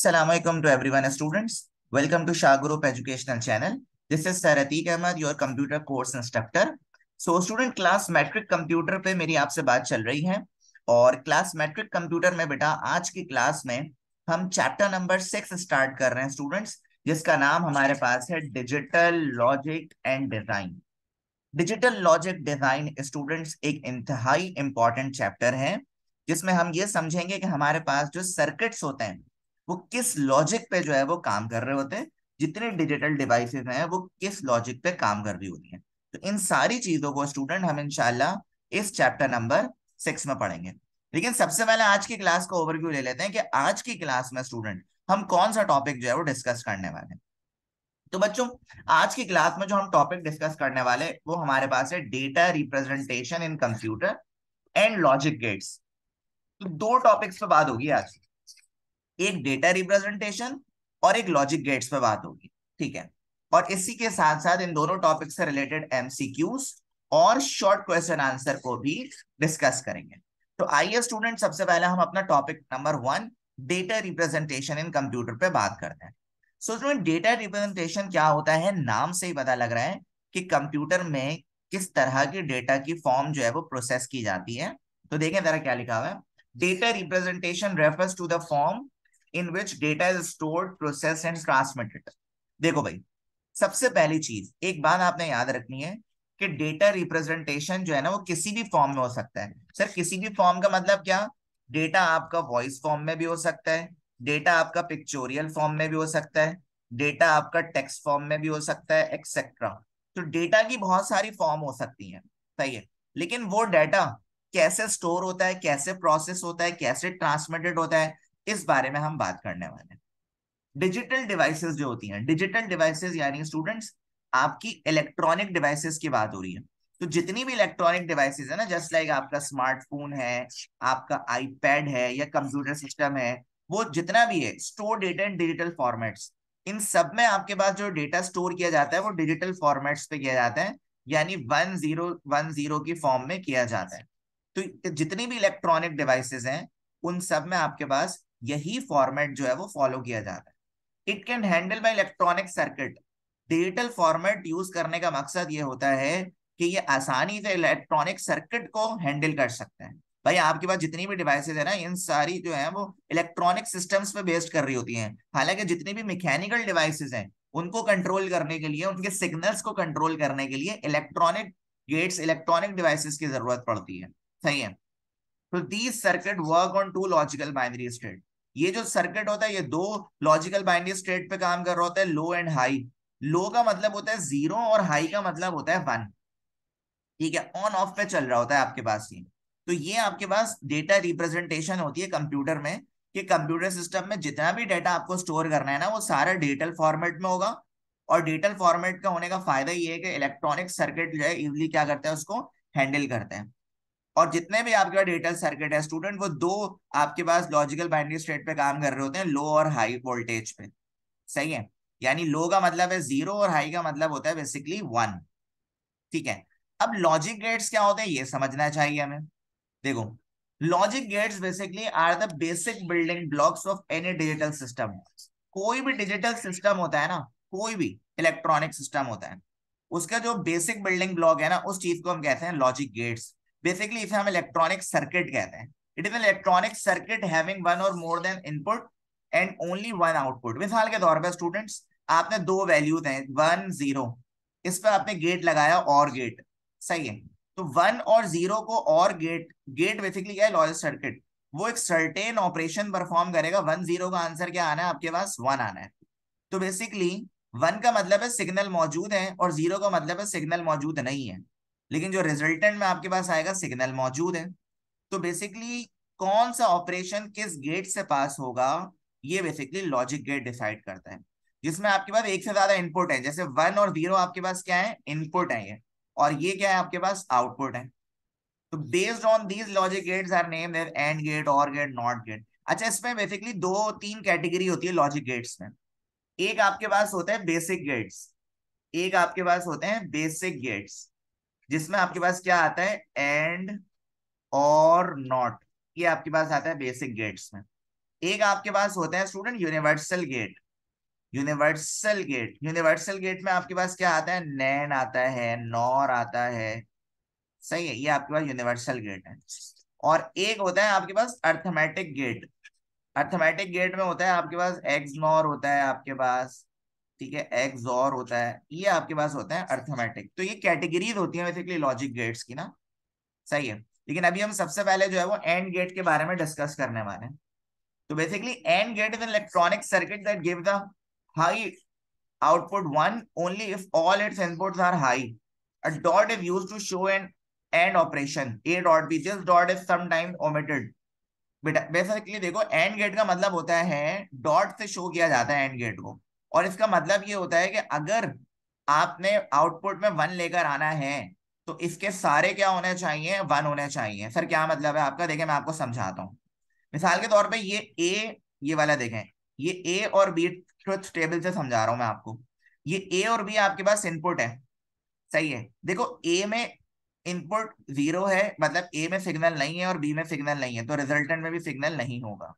Assalamualaikum to everyone students. Welcome to Shah Group Educational Channel. This is Saratik Ahmed, your computer course instructor. So student class metric computer पे मेरी आपसे बात चल रही है और class metric computer में बेटा आज की class में हम chapter number six start कर रहे हैं students जिसका नाम हमारे पास है digital logic and design. Digital logic design students एक इंतहाई important chapter है जिसमें हम ये समझेंगे कि हमारे पास जो circuits होते हैं वो किस लॉजिक पे जो है वो काम कर रहे होते हैं जितने डिजिटल डिवाइसेस हैं वो किस लॉजिक पे काम कर रही होती हैं तो इन सारी चीजों को स्टूडेंट हम इनशाला इस चैप्टर नंबर सिक्स में पढ़ेंगे लेकिन सबसे पहले आज की क्लास का ओवरव्यू ले लेते हैं कि आज की क्लास में स्टूडेंट हम कौन सा टॉपिक जो है वो डिस्कस करने वाले हैं तो बच्चों आज की क्लास में जो हम टॉपिक डिस्कस करने वाले वो हमारे पास है data representation in computer and logic gates तो दो टॉपिक्स पे बात होगी आज की एक डेटा रिप्रेजेंटेशन और एक लॉजिक गेट्स पे बात होगी ठीक है और इसी के साथ साथ इन दोनों टॉपिक से रिलेटेड एमसीक्यूज और शॉर्ट क्वेश्चन आंसर को भी डिस्कस करेंगे तो आइए स्टूडेंट सबसे पहले हम अपना topic number one data representation in computer पे बात करते हैं सो so, डेटा रिप्रेजेंटेशन क्या होता है नाम से ही पता लग रहा है कि कंप्यूटर में किस तरह के डेटा की फॉर्म जो है वो प्रोसेस की जाती है तो देखें जरा क्या लिखा हुआ है data representation refers to the form in which data is store process and transmitted देखो भाई सबसे पहली चीज एक बात आपने याद रखनी है कि डेटा रिप्रेजेंटेशन जो है ना वो किसी भी फॉर्म में हो सकता है सर किसी भी फॉर्म का मतलब क्या डेटा आपका वॉइस फॉर्म में भी हो सकता है डेटा आपका पिक्चोरियल फॉर्म में भी हो सकता है डेटा आपका टेक्स्ट फॉर्म में भी हो सकता है एक्सेट्रा तो डेटा की बहुत सारी फॉर्म हो सकती है सही है लेकिन वो डेटा कैसे स्टोर होता है कैसे प्रोसेस होता है कैसे ट्रांसमिटेड होता है इस बारे में हम बात करने वाले हैं डिजिटल डिवाइसेस जो होती हैं डिजिटल डिवाइसेस यानी स्टूडेंट्स आपकी इलेक्ट्रॉनिक डिवाइसेस की बात हो रही है तो जितनी भी इलेक्ट्रॉनिक डिवाइसेस है ना जस्ट लाइक आपका स्मार्टफोन है आपका आईपैड है या कंप्यूटर सिस्टम है वो जितना भी है store data in digital formats इन सब में आपके पास जो डेटा स्टोर किया जाता है वो डिजिटल फॉर्मेट्स पे किया जाता है यानी वन जीरो वन जीरो की फॉर्म में किया जाता है तो जितनी भी इलेक्ट्रॉनिक डिवाइसेस हैं उन सब में आपके पास यही फॉर्मेट जो है वो फॉलो किया जाता है it can handle by electronic circuit digital format use करने का मकसद ये होता है कि ये आसानी से इलेक्ट्रॉनिक सर्किट को हैंडल कर सकते हैं भाई आपके पास जितनी भी डिवाइसेज है ना इन सारी जो है वो इलेक्ट्रॉनिक सिस्टम्स पे बेस्ड कर रही होती हैं हालांकि जितनी भी मैकेनिकल डिवाइसेज हैं उनको कंट्रोल करने के लिए उनके सिग्नल्स को कंट्रोल करने के लिए इलेक्ट्रॉनिक गेट्स इलेक्ट्रॉनिक डिवाइसेज की जरूरत पड़ती है सही है तो these circuit work on two logical binary state ये जो सर्किट होता है ये दो लॉजिकल बाइंडिंग स्टेट पे काम कर रहा होता है लो एंड हाई लो का मतलब होता है जीरो और हाई का मतलब होता है वन ठीक है ऑन ऑफ पे चल रहा होता है आपके पास ये तो ये आपके पास डेटा रिप्रेजेंटेशन होती है कंप्यूटर में कि कंप्यूटर सिस्टम में जितना भी डेटा आपको स्टोर करना है ना वो सारा डेटल फॉर्मेट में होगा और डेटल फॉर्मेट का होने का फायदा ये है कि इलेक्ट्रॉनिक सर्किट जो है इजिली क्या करता है उसको हैंडल करता है और जितने भी आपके पास डेटा सर्किट है स्टूडेंट वो दो आपके पास लॉजिकल बाइनरी स्टेट पे काम कर रहे होते हैं लो और हाई वोल्टेज पे सही है यानी लो का मतलब है जीरो और हाई का मतलब होता है बेसिकली वन ठीक है अब लॉजिक गेट्स क्या होते हैं ये समझना चाहिए हमें देखो logic gates basically are the basic building blocks of any digital system कोई भी डिजिटल सिस्टम होता है ना कोई भी इलेक्ट्रॉनिक सिस्टम होता है उसका जो बेसिक बिल्डिंग ब्लॉक है ना उस चीज को हम कहते हैं लॉजिक गेट्स बेसिकली इसे हम इलेक्ट्रॉनिक सर्किट कहते हैं it is electronic circuit having one or more than input and only one output मिसाल के तौर पर स्टूडेंट्स आपने दो वैल्यूज हैं वन जीरो इस पर आपने गेट लगाया और गेट सही है तो वन और जीरो को और गेट गेट बेसिकली क्या है लॉजिक सर्किट वो एक सर्टेन ऑपरेशन परफॉर्म करेगा वन जीरो का आंसर क्या आना है आपके पास वन आना है तो बेसिकली वन का मतलब है सिग्नल मौजूद है और जीरो का मतलब है सिग्नल मौजूद नहीं है लेकिन जो रिजल्टेंट में आपके पास आएगा सिग्नल मौजूद है तो बेसिकली कौन सा ऑपरेशन किस गेट से पास होगा ये बेसिकली लॉजिक गेट डिसाइड करता है जिसमें आपके पास एक से ज्यादा इनपुट है जैसे वन और जीरो आपके पास क्या है इनपुट है ये और ये क्या है आपके पास आउटपुट है तो based on these logic gates are name and gate or gate not gate अच्छा इसमें बेसिकली दो तीन कैटेगरी होती है लॉजिक गेट्स में एक आपके पास होते हैं बेसिक गेट्स एक आपके पास होते हैं बेसिक गेट्स जिसमें आपके पास क्या आता है एंड और नॉट ये आपके पास आता है बेसिक गेट्स में एक आपके पास होता है student universal gate universal gate universal gate में आपके पास क्या आता है नैन आता है नॉर आता है सही है ये आपके पास यूनिवर्सल गेट है और एक होता है आपके पास अर्थमेटिक गेट अर्थमेटिक गेट में होता है आपके पास एक्स नॉर होता है आपके पास ठीक है एक्स और होता है ये आपके पास होता है अर्थमेटिक तो ये कैटेगरीज होती है बेसिकली लॉजिक गेट्स की ना सही है लेकिन अभी हम सबसे पहले जो है वो एंड गेट के बारे में डिस्कस करने वाले हैं तो basically and gate is an electronic circuit that give the high output 1 only if all its inputs are high. A dot is used to show an AND operation. A dot B. This dot is sometimes omitted. बेटा basically देखो and gate का मतलब होता है dot से show किया जाता है एंड गेट को और इसका मतलब ये होता है कि अगर आपने आउटपुट में वन लेकर आना है तो इसके सारे क्या होने चाहिए वन होने चाहिए सर क्या मतलब है आपका देखें मैं आपको समझाता हूँ मिसाल के तौर पे ये ए ये वाला देखें ये ए और बी ट्रुथ टेबल से समझा रहा हूँ मैं आपको ये ए और बी आपके पास इनपुट है सही है देखो ए में इनपुट जीरो है मतलब ए में सिग्नल नहीं है और बी में सिग्नल नहीं है तो रिजल्टेंट में भी सिग्नल नहीं होगा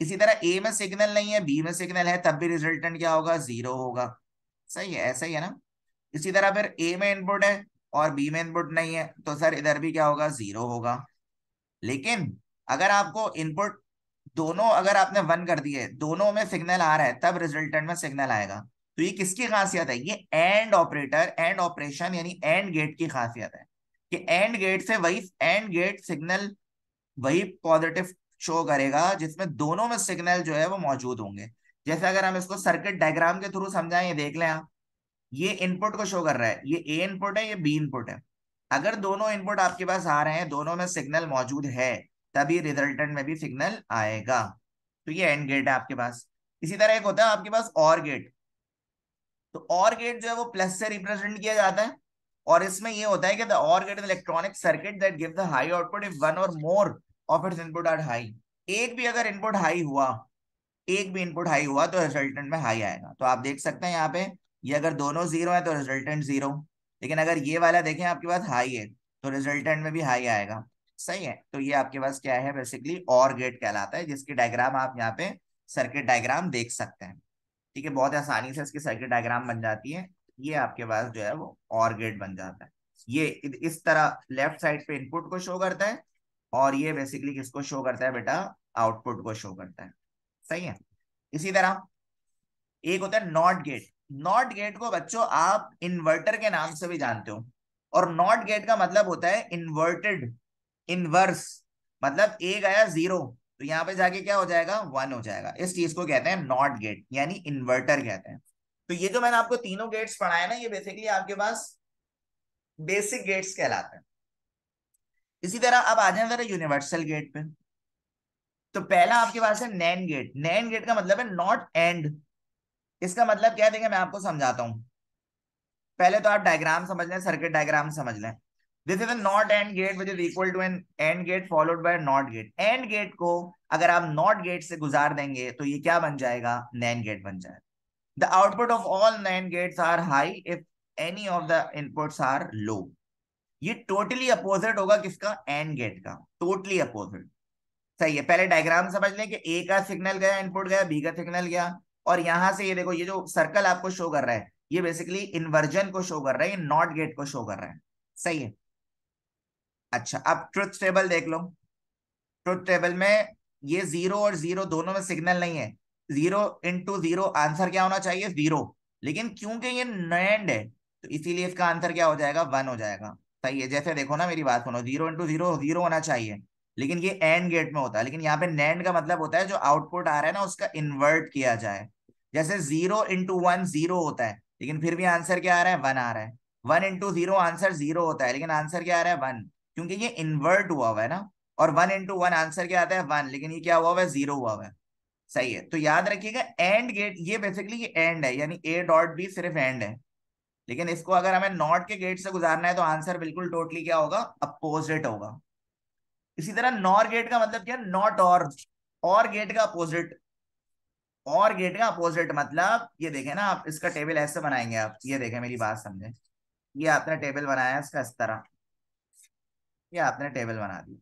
इसी तरह ए में सिग्नल नहीं है बी में सिग्नल है तब भी रिजल्टेंट क्या होगा जीरो होगा सही है ऐसा ही है ना इसी तरह फिर ए में इनपुट है और बी में इनपुट नहीं है तो सर इधर भी क्या होगा जीरो होगा लेकिन अगर आपको इनपुट दोनों अगर आपने वन कर दिए दोनों में सिग्नल आ रहा है तब रिजल्टेंट में सिग्नल आएगा तो ये किसकी खासियत है ये एंड ऑपरेटर एंड ऑपरेशन यानी एंड गेट की खासियत है कि एंड गेट से वही एंड गेट सिग्नल वही पॉजिटिव शो करेगा जिसमें दोनों में सिग्नल जो है वो मौजूद होंगे जैसे अगर हम इसको सर्किट डायग्राम के थ्रू समझाएं ये देख लें आप ये इनपुट को शो कर रहा है ये ए इनपुट है ये बी इनपुट है अगर दोनों इनपुट आपके पास आ रहे हैं दोनों में सिग्नल मौजूद है तभी रिजल्टेंट में भी सिग्नल आएगा तो ये एंड गेट है आपके पास इसी तरह एक होता है आपके पास और गेट तो और गेट जो है वो प्लस से रिप्रेजेंट किया जाता है और इसमें ये होता है कि the or gate electronic circuit that give the high output if one or more of its input are high एक भी अगर इनपुट हाई हुआ एक भी इनपुट हाई हुआ तो रिजल्टेंट में हाई आएगा तो आप देख सकते हैं यहाँ पे ये अगर दोनों जीरो है तो रिजल्टेंट जीरो लेकिन अगर ये वाला देखें आपके पास हाई है तो रिजल्टेंट में भी हाई आएगा सही है तो ये आपके पास क्या है बेसिकली और गेट कहलाता है जिसकी डायग्राम आप यहाँ पे सर्किट डायग्राम देख सकते हैं ठीक है बहुत आसानी से इसकी सर्किट डायग्राम बन जाती है ये आपके पास जो है वो और गेट बन जाता है ये इस तरह लेफ्ट साइड पे इनपुट को शो करता है और ये बेसिकली किसको शो करता है बेटा आउटपुट को शो करता है सही है इसी तरह एक होता है नॉट गेट नॉट गेट को बच्चों आप इन्वर्टर के नाम से भी जानते हो और नॉट गेट का मतलब होता है इन्वर्टेड इनवर्स मतलब ए गया जीरो तो यहाँ पे जाके क्या हो जाएगा वन हो जाएगा इस चीज को कहते हैं नॉट गेट यानी इन्वर्टर कहते हैं तो ये जो मैंने आपको तीनों गेट्स पढ़ाए ना ये बेसिकली आपके पास बेसिक गेट्स कहलाते हैं इसी तरह आप आ जाए जरा यूनिवर्सल गेट पे तो पहला आपके पास है नैन गेट नैन गेट का मतलब है नॉट एंड इसका मतलब क्या देखें मैं आपको समझाता हूं पहले तो आप डायग्राम समझ लें सर्किट डायग्राम समझ लें this is not and gate which is equal to an and gate followed by not gate and gate को अगर आप नॉट गेट से गुजार देंगे तो ये क्या बन जाएगा नैन गेट बन जाएगा the output of all nand gates are high if any of the inputs are low ये टोटली अपोजिट होगा किसका एंड गेट का टोटली अपोजिट सही है पहले डायग्राम समझ लें कि ए का सिग्नल गया इनपुट गया बी का सिग्नल गया और यहां से ये देखो ये जो सर्कल आपको शो कर रहा है ये बेसिकली इन्वर्जन को शो कर रहा है नॉट गेट को शो कर रहा है सही है अच्छा अब ट्रुथ टेबल देख लो ट्रुथ टेबल में ये जीरो और जीरो दोनों में सिग्नल नहीं है जीरो इंटू जीरो आंसर क्या होना चाहिए जीरो लेकिन क्योंकि ये नैंड है तो इसीलिए इसका आंसर क्या हो जाएगा वन हो जाएगा सही है जैसे देखो ना मेरी बात सुनो जीरो इंटू जीरो जीरो होना चाहिए लेकिन ये एंड गेट में होता है लेकिन यहाँ पे नैंड का मतलब होता है जो आउटपुट आ रहा है ना उसका इन्वर्ट किया जाए जैसे जीरो इंटू वन जीरो होता है लेकिन फिर भी आंसर क्या आ रहा है वन आ रहा है one into zero answer zero होता है लेकिन आंसर क्या आ रहा है वन क्योंकि ये इन्वर्ट हुआ हुआ है ना और वन इंटू वन आंसर क्या आता है वन लेकिन ये क्या हुआ हुआ है जीरो हुआ हुआ है सही है तो याद रखिएगा एंड गेट ये बेसिकली ये एंड है यानी ए डॉट बी सिर्फ एंड है लेकिन इसको अगर हमें नॉट के गेट से गुजारना है तो आंसर बिल्कुल टोटली क्या होगा अपोजिट होगा इसी तरह नॉर गेट का मतलब क्या नॉट और और गेट का अपोजिट और गेट का अपोजिट मतलब ये देखें ना आप इसका टेबल ऐसे बनाएंगे आप ये देखें मेरी बात समझे ये आपने टेबल बनाया इसका इस तरह ये आपने टेबल बना दी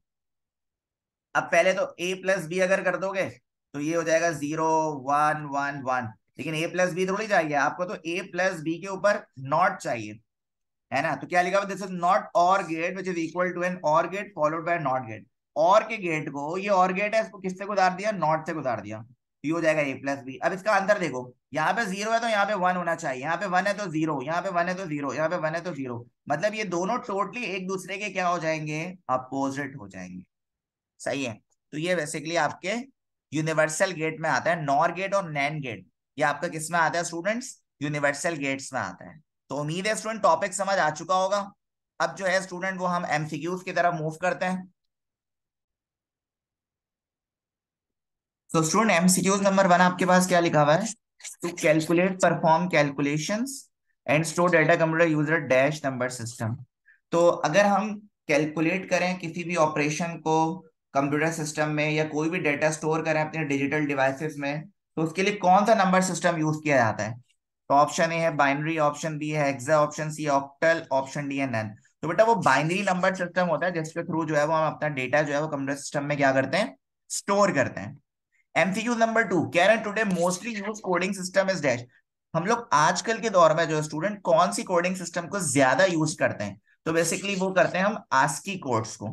अब पहले तो ए प्लस बी अगर कर दोगे तो ये हो जाएगा जीरो वन वन वन लेकिन ए प्लस बी थोड़ी चाहिए आपको तो ए प्लस बी के ऊपर नॉट चाहिए है ना तो क्या लिखा this is not or gate which is equal to an or gate followed by not gate or के गेट को ये और गेट है इसको किससे गुजार दिया नॉट से गुजार दिया तो ये हो जाएगा ए प्लस बी अब इसका आंसर देखो यहाँ पे जीरो है तो यहाँ पे वन होना चाहिए यहाँ पे वन है तो जीरो यहाँ पे वन है तो जीरो यहाँ पे वन है तो जीरो मतलब ये दोनों टोटली एक दूसरे के क्या हो जाएंगे अपोजिट हो जाएंगे सही है तो ये बेसिकली आपके यूनिवर्सल गेट में आता है नॉर गेट और नैन गेट ये आपका किसमें आता है स्टूडेंट्स यूनिवर्सल गेट्स में आता है तो उम्मीद है स्टूडेंट टॉपिक समझ आ चुका होगा अब जो है स्टूडेंट वो हम एमसीक्यूज की तरफ मूव करते हैं तो स्टूडेंट एमसीक्यूज नंबर वन आपके पास क्या लिखा हुआ है to calculate perform calculation and store data computer user dash number system तो अगर हम कैलकुलेट करें किसी भी ऑपरेशन को कंप्यूटर सिस्टम में या कोई भी डेटा स्टोर करें अपने डिजिटल डिवाइसेस में तो उसके लिए कौन सा नंबर सिस्टम यूज किया जाता है तो ऑप्शन ए है बाइनरी ऑप्शन बी है hexa option C octal option D है नन तो बेटा वो बाइनरी नंबर सिस्टम होता है जिसके थ्रू जो है वो हम अपना डेटा जो है वो कंप्यूटर सिस्टम में क्या करते हैं स्टोर करते हैं एमसीक्यू नंबर टू कह रहे हैं mostly use coding system is dash हम लोग आजकल के दौर में जो स्टूडेंट कौन सी कोडिंग सिस्टम को ज्यादा यूज करते हैं तो बेसिकली वो करते हैं हम आस्की कोड्स को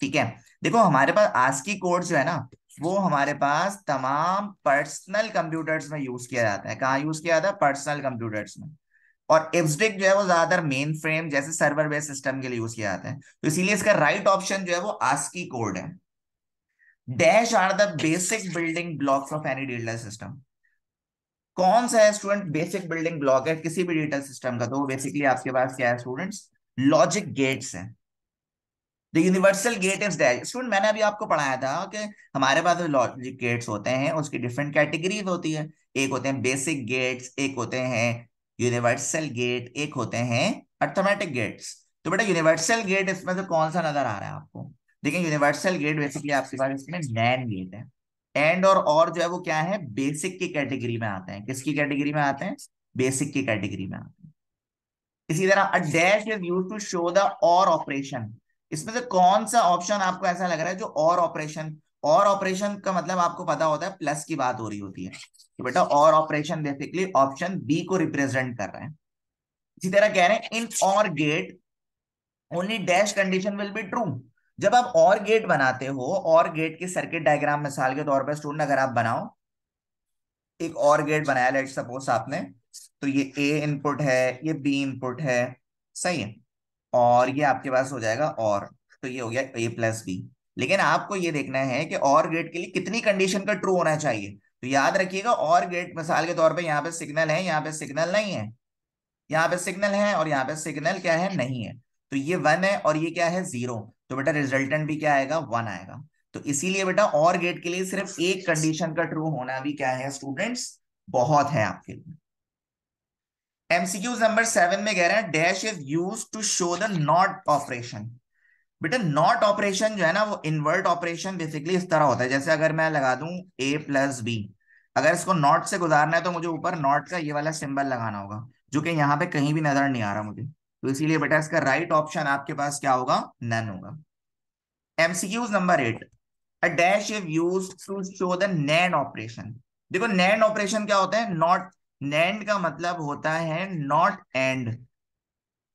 ठीक है देखो हमारे पास आस्की कोड जो है ना वो हमारे पास तमाम पर्सनल कंप्यूटर्स में यूज किया जाता है कहाँ यूज किया जाता है पर्सनल कंप्यूटर्स में और इफ्सडिक जो है वो ज्यादातर मेन फ्रेम जैसे सर्वर बेस्ड सिस्टम के लिए यूज किया जाता है तो इसीलिए इसका राइट ऑप्शन जो है वो आस्की कोड है dash are the basic building blocks of any data system कौन सा है स्टूडेंट बेसिक बिल्डिंग ब्लॉक है किसी भी डेटा सिस्टम का तो वो बेसिकली आपके पास क्या है स्टूडेंट्स लॉजिक गेट्स है the universal gate is dash student मैंने अभी आपको पढ़ाया था कि हमारे पास लॉजिक गेट्स होते हैं उसकी डिफरेंट कैटेगरीज होती है एक होते हैं बेसिक गेट्स एक होते हैं यूनिवर्सल गेट एक होते हैं अर्थमेटिक गेट्स तो बेटा यूनिवर्सल गेट इसमें से कौन सा नजर आ रहा है आपको देखिए यूनिवर्सल गेट बेसिकली आपके पास इसमें नैन गेट है एंड और और जो है वो क्या है बेसिक की कैटेगरी में आते हैं किसकी कैटेगरी में आते हैं बेसिक की कैटेगरी में आते हैं इसी तरह a dash is use to show the or operation इसमें से कौन सा ऑप्शन आपको ऐसा लग रहा है जो और ऑपरेशन और ऑपरेशन का मतलब आपको पता होता है प्लस की बात हो रही होती है तो बेटा or operation basically option B को रिप्रेजेंट कर रहा है इसी तरह कह रहे हैं in or gate only dash condition will be true जब आप और गेट बनाते हो और गेट के सर्किट डायग्राम मिसाल के तौर पर स्टूडेंट अगर आप बनाओ एक और गेट बनाया लेट सपोज आपने तो ये ए इनपुट है ये बी इनपुट है सही है और ये आपके पास हो जाएगा और तो ये हो गया ए प्लस बी लेकिन आपको ये देखना है कि और ग्रेड के लिए कितनी कंडीशन का ट्रू होना चाहिए तो याद रखिएगा और गेट मिसाल के तौर पे यहाँ पे सिग्नल है यहाँ पे सिग्नल नहीं है यहाँ पे सिग्नल है और यहाँ पे सिग्नल क्या है नहीं है तो ये वन है और ये क्या है जीरो तो बेटा रिजल्टेंट भी क्या आएगा वन आएगा तो इसीलिए बेटा और गेट के लिए सिर्फ एक कंडीशन का ट्रू होना भी क्या है स्टूडेंट्स बहुत है आपके लिए एमसीक्यूज नंबर सेवन में कह रहे हैं dash is use to show the not operation बेटा नॉट ऑपरेशन जो है ना वो इनवर्ट ऑपरेशन बेसिकली इस तरह होता है जैसे अगर मैं लगा दू ए प्लस बी अगर इसको नॉट से गुजारना है तो मुझे ऊपर नॉट का ये वाला सिंबल लगाना होगा जो कि यहाँ पे कहीं भी नजर नहीं आ रहा मुझे तो इसीलिए बेटा इसका राइट ऑप्शन आपके पास क्या होगा नन होगा MCQs number eight a dash is use to show the nand operation देखो नैन ऑपरेशन क्या होता है नॉट नैंड का मतलब होता है नॉट एंड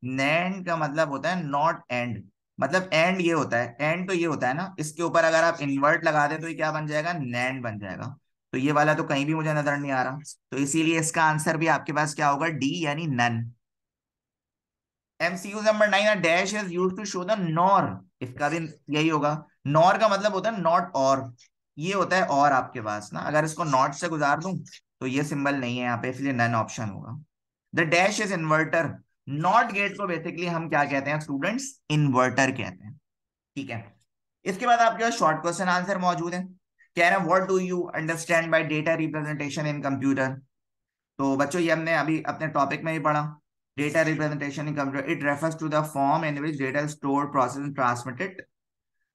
नैंड का मतलब होता है नॉट एंड मतलब एंड ये होता है एंड तो ये होता है ना इसके ऊपर अगर आप इन्वर्ट लगा दें तो ये क्या बन जाएगा नैंड बन जाएगा तो ये वाला तो कहीं भी मुझे नजर नहीं आ रहा तो इसीलिए इसका आंसर भी आपके पास क्या होगा डी यानी none MCU number nine dash is use to show the nor इसका भी यही होगा नॉर का मतलब होता है नॉट और ये होता है और आपके पास ना अगर इसको नॉट से गुजार दू तो ये सिंबल नहीं है यहाँ पे इसलिए नन ऑप्शन होगा the dash is inverter not gate को बेसिकली हम क्या कहते हैं स्टूडेंट्स इन्वर्टर कहते हैं ठीक है इसके बाद आपके पास शॉर्ट क्वेश्चन आंसर मौजूद है कह रहे हैं what do you understand by data representation in computer तो बच्चों ये हमने अभी अपने टॉपिक में ही पढ़ा data representation in computer it refers to the form in which data store process transmitted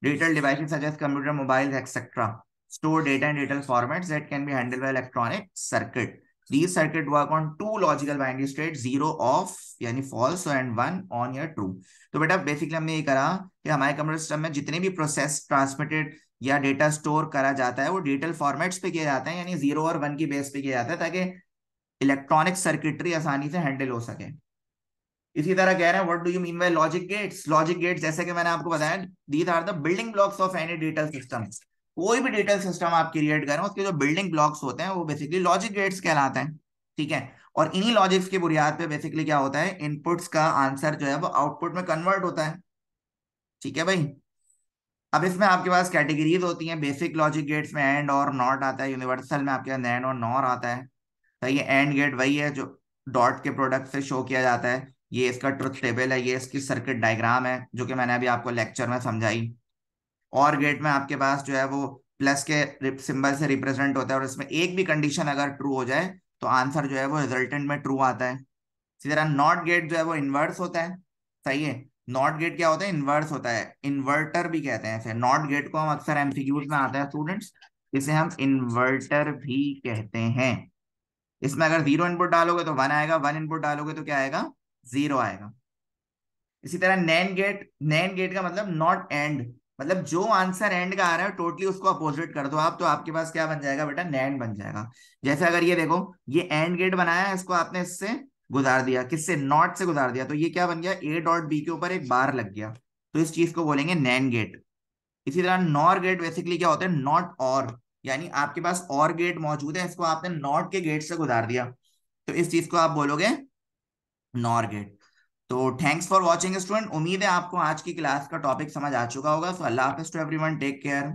digital device digital devices such store data in detailed formats that can be handled by electronic circuit. These circuit work on two logical binary state, zero off यानी false and one on या true. तो बेटा basically हमने ये करा कि हमारे computer system में जितने भी प्रोसेस ट्रांसमिटेड या डेटा स्टोर करा जाता है वो डिजिटल फॉर्मेट्स पे किया जाता है यानी जीरो और वन की बेस पे किया जाता है ताकि इलेक्ट्रॉनिक सर्किटरी आसानी से हैंडल हो सके इसी तरह कह रहे हैं what do you mean by logic gates logic gates जैसे कि मैंने आपको बताया these are the building blocks of any digital system कोई भी डिटेल सिस्टम आप क्रिएट करें उसके जो बिल्डिंग ब्लॉक्स होते हैं वो बेसिकली लॉजिक गेट्स कहलाते हैं ठीक है और इन्हीं लॉजिक्स की बुनियाद पे बेसिकली क्या होता है इनपुट्स का आंसर जो है वो आउटपुट में कन्वर्ट होता है ठीक है भाई अब इसमें आपके पास कैटेगरीज होती हैं बेसिक लॉजिक गेट्स में एंड और नॉट आता है यूनिवर्सल में आपके पास एंड और नॉर आता है तो ये एंड गेट वही है जो डॉट के प्रोडक्ट से शो किया जाता है ये इसका ट्रुथ टेबल है ये इसकी सर्किट डायग्राम है जो कि मैंने अभी आपको लेक्चर में समझाई और गेट में आपके पास जो है वो प्लस के सिंबल से रिप्रेजेंट होता है और इसमें एक भी कंडीशन अगर ट्रू हो जाए तो आंसर जो है वो रिजल्टेंट में ट्रू आता है इसी तरह नॉट गेट जो है वो इन्वर्स होता है सही है नॉट गेट क्या होता है इन्वर्स होता है इन्वर्टर भी कहते हैं नॉट गेट को हम अक्सर एमसीक्यूज में आता है स्टूडेंट्स इसे हम इन्वर्टर भी कहते हैं इसमें अगर जीरो इनपुट डालोगे तो वन आएगा वन इनपुट डालोगे तो क्या आएगा जीरो आएगा इसी तरह नैन गेट नैन गेट का मतलब नॉट एंड मतलब जो आंसर एंड का आ रहा है टोटली उसको अपोजिट कर दो आप तो आपके पास क्या बन जाएगा बेटा नैंड बन जाएगा जैसे अगर ये देखो ये एंड गेट बनाया इसको आपने इससे गुजार दिया किससे नॉट से गुजार दिया तो ये क्या बन गया ए डॉट बी के ऊपर एक बार लग गया तो इस चीज को बोलेंगे नैन गेट इसी तरह नॉर गेट बेसिकली क्या होता है नॉट और यानी आपके पास और गेट मौजूद है इसको आपने नॉट के गेट से गुजार दिया तो इस चीज को आप बोलोगे नॉर गेट तो थैंक्स फॉर वॉचिंग स्टूडेंट उम्मीद है आपको आज की क्लास का टॉपिक समझ आ चुका होगा सो अल्लाह हाफिज टू वन टेक केयर